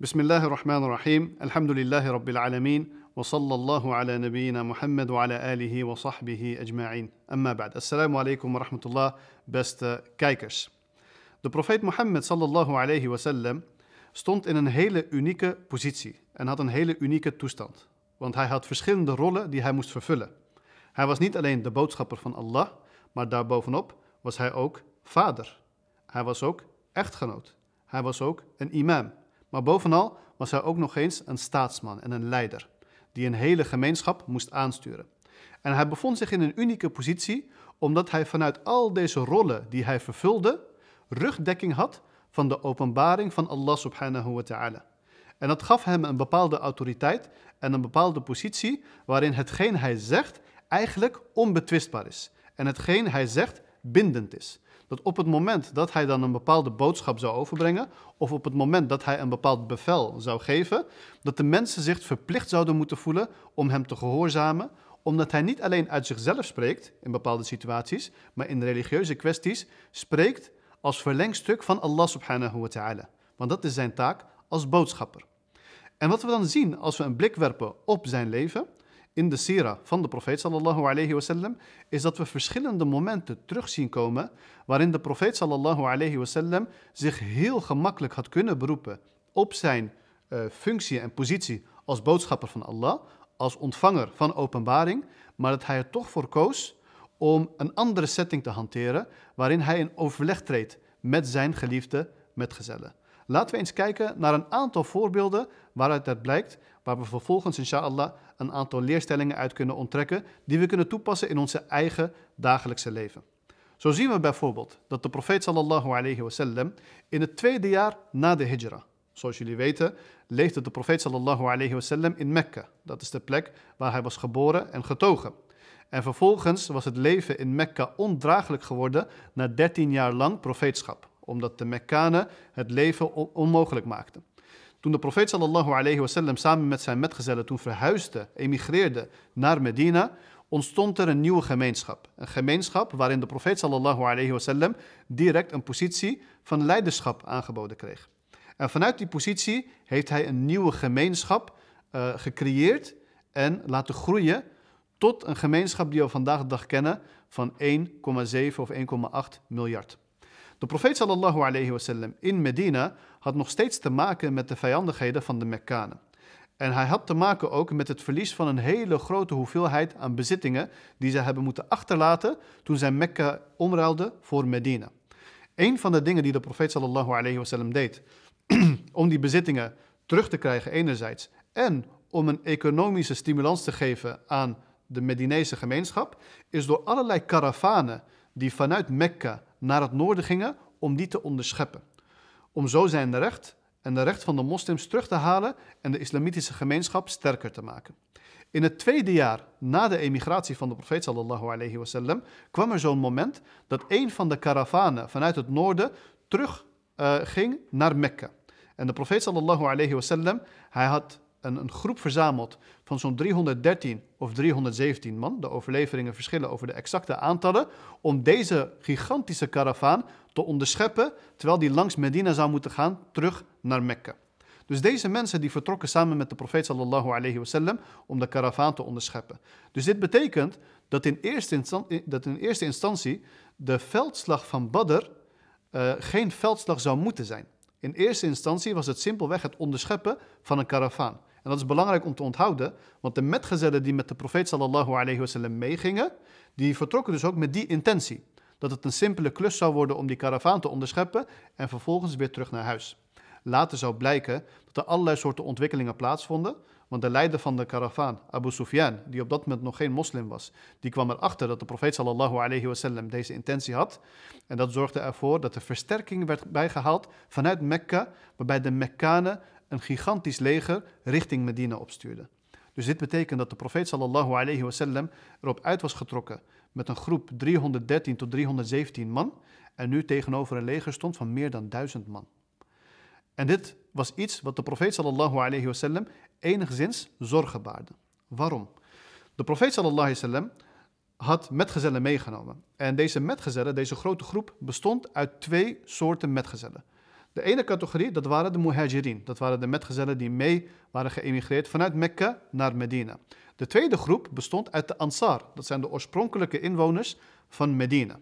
بسم الله الرحمن الرحيم الحمد لله رب العالمين وصلى الله على نبينا محمد وعلى آله وصحبه أجمعين أما بعد السلام عليكم ورحمة الله beste kijkers De profeet Mohammed sallallahu alayhi wasallam stond in een hele unieke positie en had een hele unieke toestand. Want hij had verschillende rollen die hij moest vervullen. Hij was niet alleen de boodschapper van Allah, maar daarbovenop was hij ook vader. Hij was ook echtgenoot. Hij was ook een imam. Maar bovenal was hij ook nog eens een staatsman en een leider, die een hele gemeenschap moest aansturen. En hij bevond zich in een unieke positie, omdat hij vanuit al deze rollen die hij vervulde, rugdekking had van de openbaring van Allah subhanahu wa ta'ala. En dat gaf hem een bepaalde autoriteit en een bepaalde positie waarin hetgeen hij zegt eigenlijk onbetwistbaar is. En hetgeen hij zegt bindend is dat op het moment dat hij dan een bepaalde boodschap zou overbrengen, of op het moment dat hij een bepaald bevel zou geven, dat de mensen zich verplicht zouden moeten voelen om hem te gehoorzamen, omdat hij niet alleen uit zichzelf spreekt in bepaalde situaties, maar in religieuze kwesties spreekt als verlengstuk van Allah subhanahu wa ta'ala. Want dat is zijn taak als boodschapper. En wat we dan zien als we een blik werpen op zijn leven, in de sira van de profeet sallallahu alayhi wasallam, is dat we verschillende momenten terug zien komen waarin de profeet sallallahu alayhi wasallam zich heel gemakkelijk had kunnen beroepen op zijn eh, functie en positie als boodschapper van Allah, als ontvanger van openbaring, maar dat hij er toch voor koos om een andere setting te hanteren waarin hij in overleg treedt met zijn geliefde metgezellen. Laten we eens kijken naar een aantal voorbeelden waaruit dat blijkt, waar we vervolgens inshallah een aantal leerstellingen uit kunnen onttrekken die we kunnen toepassen in onze eigen dagelijkse leven. Zo zien we bijvoorbeeld dat de profeet sallallahu alayhi wasallam in het tweede jaar na de hijra, zoals jullie weten, leefde de profeet sallallahu alayhi wasallam in Mekka. Dat is de plek waar hij was geboren en getogen. En vervolgens was het leven in Mekka ondraaglijk geworden na 13 jaar lang profeetschap omdat de Mekkanen het leven onmogelijk maakten. Toen de profeet sallallahu alayhi wasallam samen met zijn metgezellen toen verhuisde, emigreerde naar Medina, ontstond er een nieuwe gemeenschap. Een gemeenschap waarin de profeet sallallahu alayhi wasallam direct een positie van leiderschap aangeboden kreeg. En vanuit die positie heeft hij een nieuwe gemeenschap eh, gecreëerd en laten groeien tot een gemeenschap die we vandaag de dag kennen van 1,7 of 1,8 miljard. De profeet sallallahu alayhi wasallam in Medina had nog steeds te maken met de vijandigheden van de Mekkanen. En hij had te maken ook met het verlies van een hele grote hoeveelheid aan bezittingen die zij hebben moeten achterlaten toen zij Mekka omruilden voor Medina. Een van de dingen die de profeet sallallahu alayhi wasallam deed om die bezittingen terug te krijgen enerzijds en om een economische stimulans te geven aan de Medinese gemeenschap, is door allerlei karavanen die vanuit Mekka naar het noorden gingen om die te onderscheppen. Om zo zijn recht en de recht van de moslims terug te halen en de islamitische gemeenschap sterker te maken. In het tweede jaar na de emigratie van de profeet sallallahu alayhi wasallam kwam er zo'n moment dat een van de karavanen vanuit het noorden terug eh, ging naar Mekka. En de profeet sallallahu alayhi wasallam, hij had een, een groep verzameld van zo'n 313 of 317 man. De overleveringen verschillen over de exacte aantallen. Om deze gigantische karavaan te onderscheppen, terwijl die langs Medina zou moeten gaan, terug naar Mekka. Dus deze mensen die vertrokken samen met de profeet sallallahu alayhi wasallam om de karavaan te onderscheppen. Dus dit betekent dat in eerste, instantie, dat in eerste instantie de veldslag van Badr eh, geen veldslag zou moeten zijn. In eerste instantie was het simpelweg het onderscheppen van een karavaan. En dat is belangrijk om te onthouden, want de metgezellen die met de profeet sallallahu alayhi wasallam meegingen, die vertrokken dus ook met die intentie. Dat het een simpele klus zou worden om die karavaan te onderscheppen en vervolgens weer terug naar huis. Later zou blijken dat er allerlei soorten ontwikkelingen plaatsvonden, want de leider van de karavaan, Abu Sufyan, die op dat moment nog geen moslim was, die kwam erachter dat de profeet sallallahu alayhi wasallam deze intentie had. En dat zorgde ervoor dat er versterking werd bijgehaald vanuit Mekka, waarbij de Mekkanen een gigantisch leger richting Medina opstuurde. Dus dit betekent dat de profeet sallallahu alayhi erop uit was getrokken met een groep 313 tot 317 man en nu tegenover een leger stond van meer dan 1000 man. En dit was iets wat de profeet sallallahu alayhi enigszins zorgen baarde. Waarom? De profeet sallallahu alayhi had metgezellen meegenomen. En deze metgezellen, deze grote groep, bestond uit twee soorten metgezellen. De ene categorie, dat waren de muhajirin. Dat waren de metgezellen die mee waren geëmigreerd vanuit Mekka naar Medina. De tweede groep bestond uit de Ansar. Dat zijn de oorspronkelijke inwoners van Medina.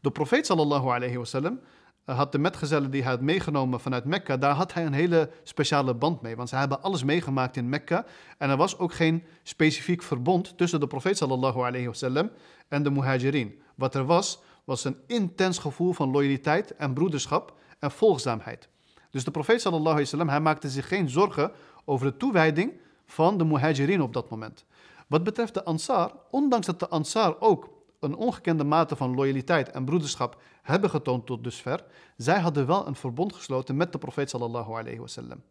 De profeet sallallahu alayhi wasallam eh, had de metgezellen die hij had meegenomen vanuit Mekka, daar had hij een hele speciale band mee. Want ze hebben alles meegemaakt in Mekka. En er was ook geen specifiek verbond tussen de profeet sallallahu alayhi wasallam en de muhajirin. Wat er was, was een intens gevoel van loyaliteit en broederschap en volgzaamheid. Dus de profeet sallallahu alayhi wasallam, hij maakte zich geen zorgen over de toewijding van de muhajirin op dat moment. Wat betreft de ansar, ondanks dat de ansar ook een ongekende mate van loyaliteit en broederschap hebben getoond tot dusver, zij hadden wel een verbond gesloten met de profeet sallallahu alayhi wasallam.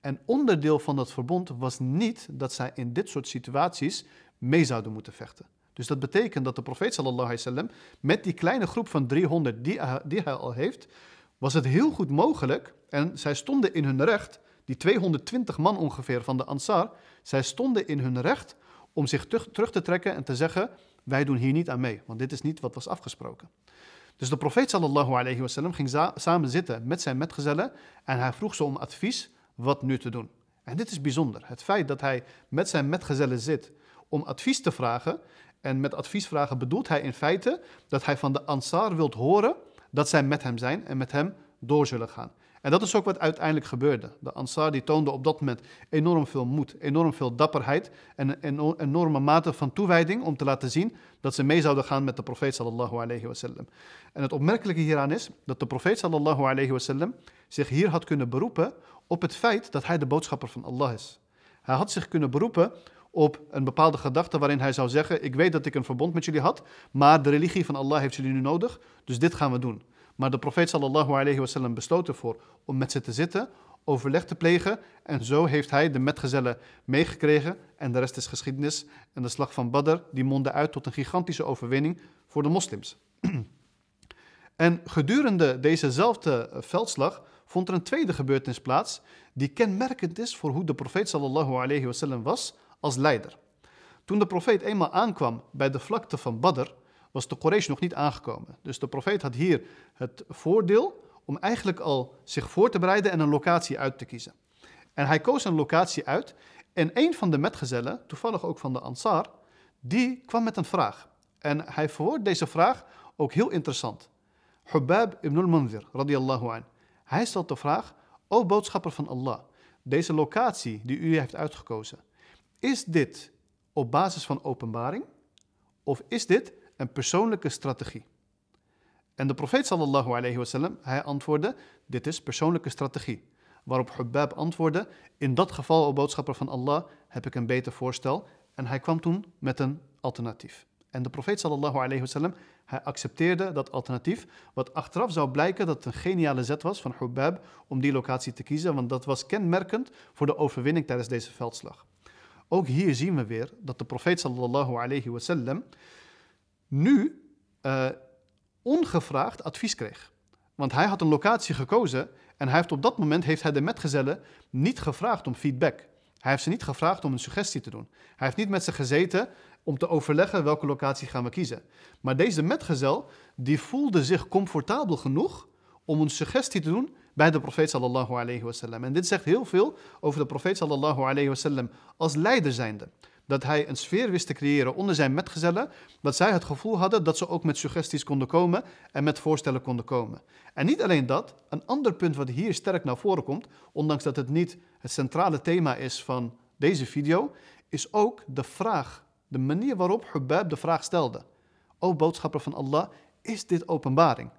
En onderdeel van dat verbond was niet dat zij in dit soort situaties mee zouden moeten vechten. Dus dat betekent dat de profeet sallallahu alayhi wasallam met die kleine groep van 300 die hij al heeft, was het heel goed mogelijk, en zij stonden in hun recht, die 220 man ongeveer van de Ansar, zij stonden in hun recht om zich terug te trekken en te zeggen: Wij doen hier niet aan mee, want dit is niet wat was afgesproken. Dus de profeet sallallahu alayhi wasallam ging samen zitten met zijn metgezellen en hij vroeg ze om advies wat nu te doen. En dit is bijzonder. Het feit dat hij met zijn metgezellen zit om advies te vragen. En met advies vragen bedoelt hij in feite dat hij van de Ansar wilt horen dat zij met hem zijn en met hem door zullen gaan. En dat is ook wat uiteindelijk gebeurde. De Ansar die toonde op dat moment enorm veel moed, enorm veel dapperheid en een enorme mate van toewijding om te laten zien dat ze mee zouden gaan met de profeet sallallahu alayhi wasallam. En het opmerkelijke hieraan is dat de profeet sallallahu alayhi wasallam zich hier had kunnen beroepen op het feit dat hij de boodschapper van Allah is. Hij had zich kunnen beroepen op een bepaalde gedachte waarin hij zou zeggen: Ik weet dat ik een verbond met jullie had, maar de religie van Allah heeft jullie nu nodig, dus dit gaan we doen. Maar de profeet sallallahu alayhi wasallam besloot ervoor om met ze te zitten, overleg te plegen en zo heeft hij de metgezellen meegekregen en de rest is geschiedenis. En de slag van Badr die mondde uit tot een gigantische overwinning voor de moslims. en gedurende dezezelfde eh, veldslag vond er een tweede gebeurtenis plaats die kenmerkend is voor hoe de profeet sallallahu alayhi wasallam was als leider. Toen de profeet eenmaal aankwam bij de vlakte van Badr, was de Quraysh nog niet aangekomen. Dus de profeet had hier het voordeel om eigenlijk al zich voor te bereiden en een locatie uit te kiezen. En hij koos een locatie uit en een van de metgezellen, toevallig ook van de Ansar, die kwam met een vraag. En hij verwoordt deze vraag ook heel interessant. Hubab ibn al-Munzir, radiyallahu an. Hij stelt de vraag, o boodschapper van Allah, deze locatie die u heeft uitgekozen, is dit op basis van openbaring of is dit een persoonlijke strategie? En de profeet sallallahu alayhi wasallam, hij antwoordde, dit is persoonlijke strategie. Waarop Hubbab antwoordde, in dat geval, o boodschapper van Allah, heb ik een beter voorstel. En hij kwam toen met een alternatief. En de profeet sallallahu alayhi wasallam, hij accepteerde dat alternatief. Wat achteraf zou blijken dat het een geniale zet was van Hubbab om die locatie te kiezen. Want dat was kenmerkend voor de overwinning tijdens deze veldslag. Ook hier zien we weer dat de profeet sallallahu alayhi wasallam nu eh, ongevraagd advies kreeg. Want hij had een locatie gekozen en hij heeft op dat moment heeft hij de metgezellen niet gevraagd om feedback. Hij heeft ze niet gevraagd om een suggestie te doen. Hij heeft niet met ze gezeten om te overleggen welke locatie gaan we kiezen. Maar deze metgezel die voelde zich comfortabel genoeg om een suggestie te doen bij de profeet sallallahu alayhi En dit zegt heel veel over de profeet sallallahu alayhi als leider zijnde. Dat hij een sfeer wist te creëren onder zijn metgezellen, dat zij het gevoel hadden dat ze ook met suggesties konden komen en met voorstellen konden komen. En niet alleen dat, een ander punt wat hier sterk naar voren komt, ondanks dat het niet het centrale thema is van deze video, is ook de vraag, de manier waarop Hubab de vraag stelde. O boodschapper van Allah, is dit openbaring?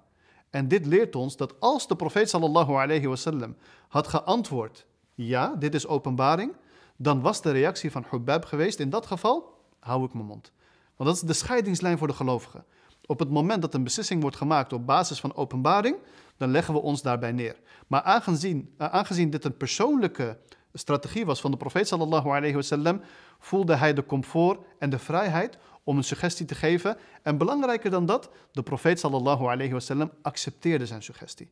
En dit leert ons dat als de profeet sallallahu alayhi wasallam had geantwoord: ja, dit is openbaring, dan was de reactie van Hubbab geweest: in dat geval hou ik mijn mond. Want dat is de scheidingslijn voor de gelovigen. Op het moment dat een beslissing wordt gemaakt op basis van openbaring, dan leggen we ons daarbij neer. Maar aangezien, eh, aangezien dit een persoonlijke strategie was van de profeet sallallahu alayhi wasallam, voelde hij de comfort en de vrijheid om een suggestie te geven. En belangrijker dan dat, de profeet sallallahu alayhi wasallam accepteerde zijn suggestie.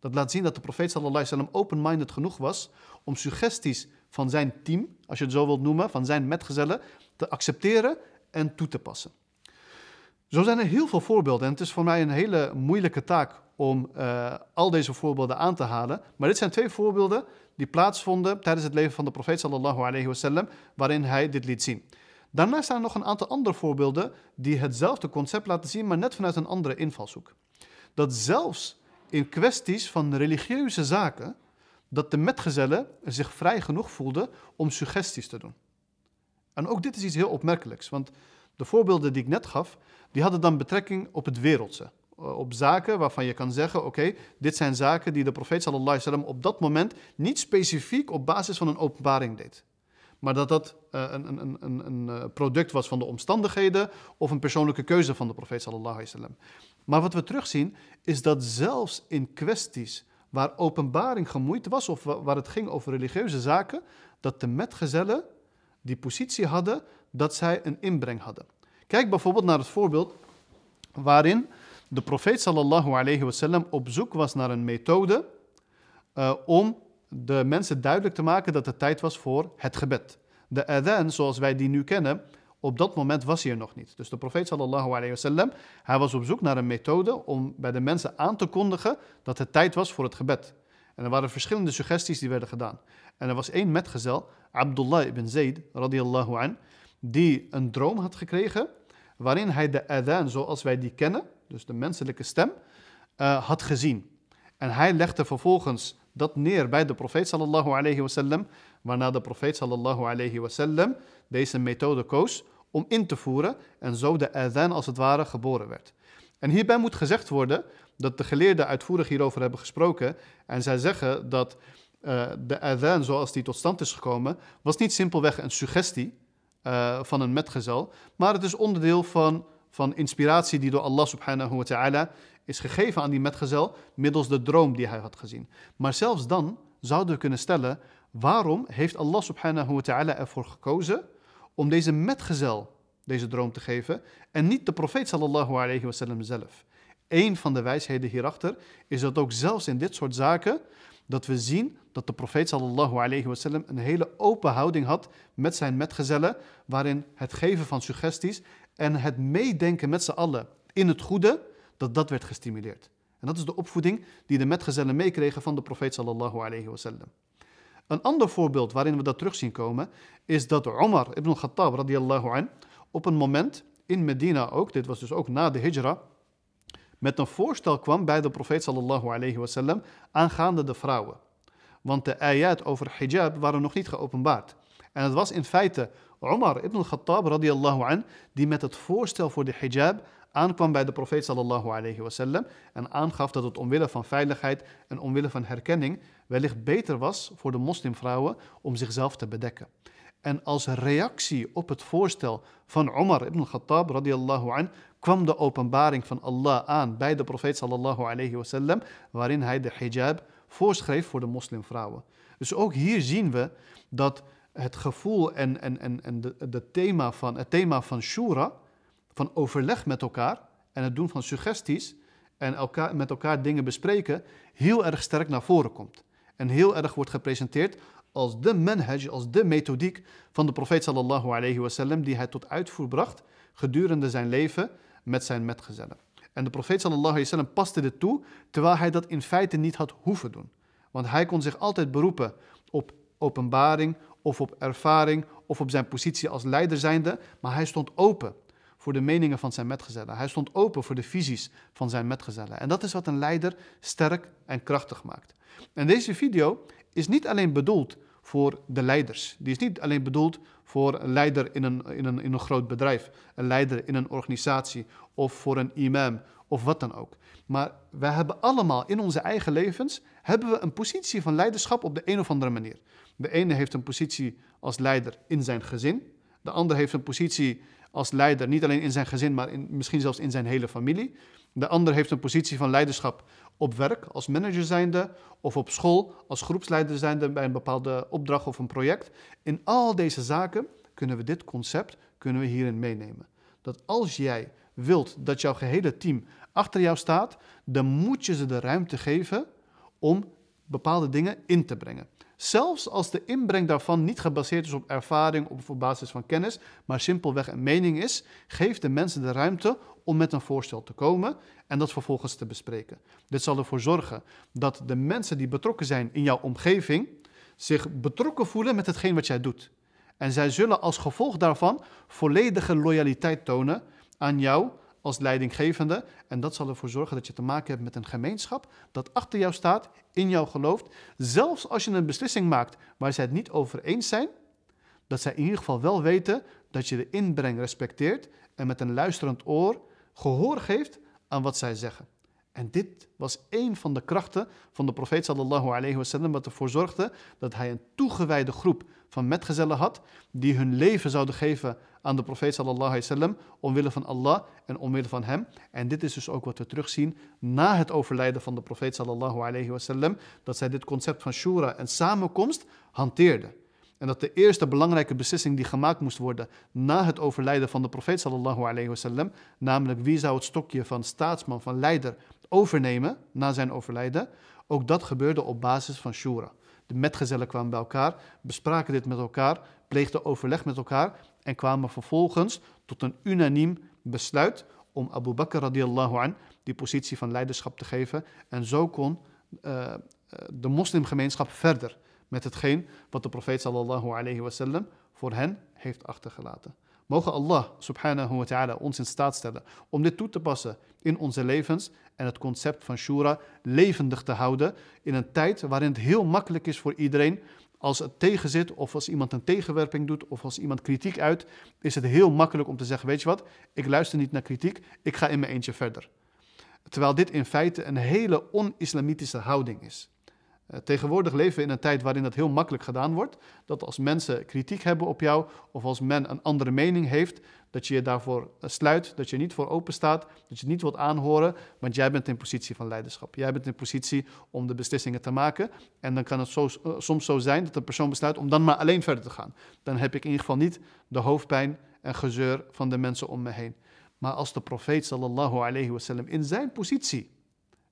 Dat laat zien dat de profeet sallallahu alayhi wasallam open-minded genoeg was om suggesties van zijn team, als je het zo wilt noemen, van zijn metgezellen, te accepteren en toe te passen. Zo zijn er heel veel voorbeelden en het is voor mij een hele moeilijke taak om eh, al deze voorbeelden aan te halen. Maar dit zijn twee voorbeelden die plaatsvonden tijdens het leven van de profeet sallallahu alayhi wasallam, waarin hij dit liet zien. Daarnaast zijn er nog een aantal andere voorbeelden die hetzelfde concept laten zien, maar net vanuit een andere invalshoek. Dat zelfs in kwesties van religieuze zaken, dat de metgezellen zich vrij genoeg voelden om suggesties te doen. En ook dit is iets heel opmerkelijks, want de voorbeelden die ik net gaf, die hadden dan betrekking op het wereldse. Eh, op zaken waarvan je kan zeggen, oké, dit zijn zaken die de profeet sallallahu alaihi wasallam op dat moment niet specifiek op basis van een openbaring deed. Maar dat dat eh, een, een, een, een, eh, product was van de omstandigheden of een persoonlijke keuze van de profeet sallallahu alaihi wasallam. Maar wat we terugzien is dat zelfs in kwesties waar openbaring gemoeid was of waar het ging over religieuze zaken, dat de metgezellen die positie hadden, dat zij een inbreng hadden. Kijk bijvoorbeeld naar het voorbeeld waarin de profeet sallallahu alayhi wasallam op zoek was naar een methode eh, om de mensen duidelijk te maken dat het tijd was voor het gebed. De adhan, zoals wij die nu kennen, op dat moment was hij er nog niet. Dus de profeet sallallahu alayhi wasallam, hij was op zoek naar een methode om bij de mensen aan te kondigen dat het tijd was voor het gebed. En er waren verschillende suggesties die werden gedaan. En er was één metgezel, Abdullah ibn Zaid radiallahu an, die een droom had gekregen waarin hij de adhan zoals wij die kennen, dus de menselijke stem, eh, had gezien. En hij legde vervolgens dat neer bij de profeet sallallahu alayhi wasallam, waarna de profeet sallallahu alayhi wasallam deze methode koos om in te voeren en zo de adhan als het ware geboren werd. En hierbij moet gezegd worden dat de geleerden uitvoerig hierover hebben gesproken en zij zeggen dat eh, de adhan zoals die tot stand is gekomen, was niet simpelweg een suggestie eh, van een metgezel, maar het is onderdeel van, van inspiratie die door Allah subhanahu wa ta'ala is gegeven aan die metgezel middels de droom die hij had gezien. Maar zelfs dan zouden we kunnen stellen, waarom heeft Allah subhanahu wa ta'ala ervoor gekozen om deze metgezel deze droom te geven en niet de profeet sallallahu alayhi wasallam zelf? Een van de wijsheden hierachter is dat ook zelfs in dit soort zaken dat we zien dat de profeet sallallahu alayhi wasallam een hele open houding had met zijn metgezellen, waarin het geven van suggesties en het meedenken met z'n allen in het goede dat dat werd gestimuleerd. En dat is de opvoeding die de metgezellen meekregen van de profeet sallallahu alayhi wasallam. Een ander voorbeeld waarin we dat terug zien komen is dat Omar ibn al-Khattab radiallahu an op een moment in Medina ook, dit was dus ook na de hijra, met een voorstel kwam bij de profeet sallallahu alayhi wasallam aangaande de vrouwen. Want de ayat over hijab waren nog niet geopenbaard. En het was in feite Omar ibn al-Khattab radiallahu an die met het voorstel voor de hijab aankwam bij de profeet sallallahu alayhi wasallam en aangaf dat het omwille van veiligheid en omwille van herkenning wellicht beter was voor de moslimvrouwen om zichzelf te bedekken. En als reactie op het voorstel van Omar ibn Khattab radiyallahu an kwam de openbaring van Allah aan bij de profeet sallallahu alayhi wasallam waarin hij de hijab voorschreef voor de moslimvrouwen. Dus ook hier zien we dat het gevoel en, en, en, en de, de thema van, het thema van shura, van overleg met elkaar en het doen van suggesties en elkaar, met elkaar dingen bespreken, heel erg sterk naar voren komt. En heel erg wordt gepresenteerd als de manhaj, als de methodiek van de profeet sallallahu alayhi wasallam, die hij tot uitvoer bracht gedurende zijn leven met zijn metgezellen. En de profeet sallallahu alayhi wasallam paste dit toe, terwijl hij dat in feite niet had hoeven doen. Want hij kon zich altijd beroepen op openbaring of op ervaring of op zijn positie als leider zijnde, maar hij stond open voor de meningen van zijn metgezellen. Hij stond open voor de visies van zijn metgezellen. En dat is wat een leider sterk en krachtig maakt. En deze video is niet alleen bedoeld voor de leiders. Die is niet alleen bedoeld voor een leider in een, in een, in een groot bedrijf, een leider in een organisatie of voor een imam of wat dan ook. Maar wij hebben allemaal in onze eigen levens hebben we een positie van leiderschap op de een of andere manier. De ene heeft een positie als leider in zijn gezin, de ander heeft een positie als leider, niet alleen in zijn gezin, maar in, misschien zelfs in zijn hele familie. De ander heeft een positie van leiderschap op werk als manager zijnde of op school als groepsleider zijnde bij een bepaalde opdracht of een project. In al deze zaken kunnen we dit concept kunnen we hierin meenemen. Dat als jij wilt dat jouw gehele team achter jou staat, dan moet je ze de ruimte geven om bepaalde dingen in te brengen zelfs als de inbreng daarvan niet gebaseerd is op ervaring of op basis van kennis, maar simpelweg een mening is, geeft de mensen de ruimte om met een voorstel te komen en dat vervolgens te bespreken. Dit zal ervoor zorgen dat de mensen die betrokken zijn in jouw omgeving zich betrokken voelen met hetgeen wat jij doet. En zij zullen als gevolg daarvan volledige loyaliteit tonen aan jou als leidinggevende. En dat zal ervoor zorgen dat je te maken hebt met een gemeenschap dat achter jou staat, in jou gelooft. Zelfs als je een beslissing maakt waar zij het niet over eens zijn, dat zij in ieder geval wel weten dat je de inbreng respecteert en met een luisterend oor gehoor geeft aan wat zij zeggen. En dit was een van de krachten van de profeet sallallahu alayhi wasallam, wat ervoor zorgde dat hij een toegewijde groep van metgezellen had, die hun leven zouden geven aan de profeet sallallahu alayhi wasallam, omwille van Allah en omwille van hem. En dit is dus ook wat we terugzien na het overlijden van de profeet sallallahu alayhi wasallam, dat zij dit concept van shura en samenkomst hanteerden. En dat de eerste belangrijke beslissing die gemaakt moest worden na het overlijden van de profeet sallallahu alayhi wasallam, namelijk wie zou het stokje van staatsman, van leider overnemen na zijn overlijden. Ook dat gebeurde op basis van shura. De metgezellen kwamen bij elkaar, bespraken dit met elkaar, pleegden overleg met elkaar en kwamen vervolgens tot een unaniem besluit om Abu Bakr radiallahu an die positie van leiderschap te geven. En zo kon eh, eh, de moslimgemeenschap verder met hetgeen wat de profeet sallallahu alayhi wasallam voor hen heeft achtergelaten. Mogen Allah subhanahu wa ta'ala ons in staat stellen om dit toe te passen in onze levens en het concept van shura levendig te houden in een tijd waarin het heel makkelijk is voor iedereen als het tegenzit of als iemand een tegenwerping doet of als iemand kritiek uit, is het heel makkelijk om te zeggen, weet je wat, ik luister niet naar kritiek, ik ga in mijn eentje verder. Terwijl dit in feite een hele on-islamitische houding is. Eh, tegenwoordig leven we in een tijd waarin dat heel makkelijk gedaan wordt. Dat als mensen kritiek hebben op jou of als men een andere mening heeft, dat je je daarvoor eh, sluit, dat je niet voor open staat, dat je het niet wilt aanhoren, want jij bent in positie van leiderschap. Jij bent in positie om de beslissingen te maken. En dan kan het zo, eh, soms zo zijn dat een persoon besluit om dan maar alleen verder te gaan. Dan heb ik in ieder geval niet de hoofdpijn en gezeur van de mensen om me heen. Maar als de profeet sallallahu alayhi wasallam in zijn positie,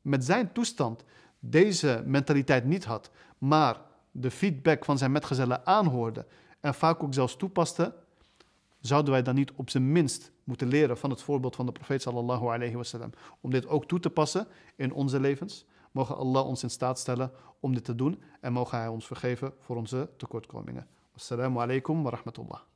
met zijn toestand, deze mentaliteit niet had, maar de feedback van zijn metgezellen aanhoorde en vaak ook zelfs toepaste, zouden wij dan niet op zijn minst moeten leren van het voorbeeld van de profeet sallallahu alayhi wasallam. Om dit ook toe te passen in onze levens. Mogen Allah ons in staat stellen om dit te doen en mogen Hij ons vergeven voor onze tekortkomingen. Assalamu alaikum wa rahmatullah.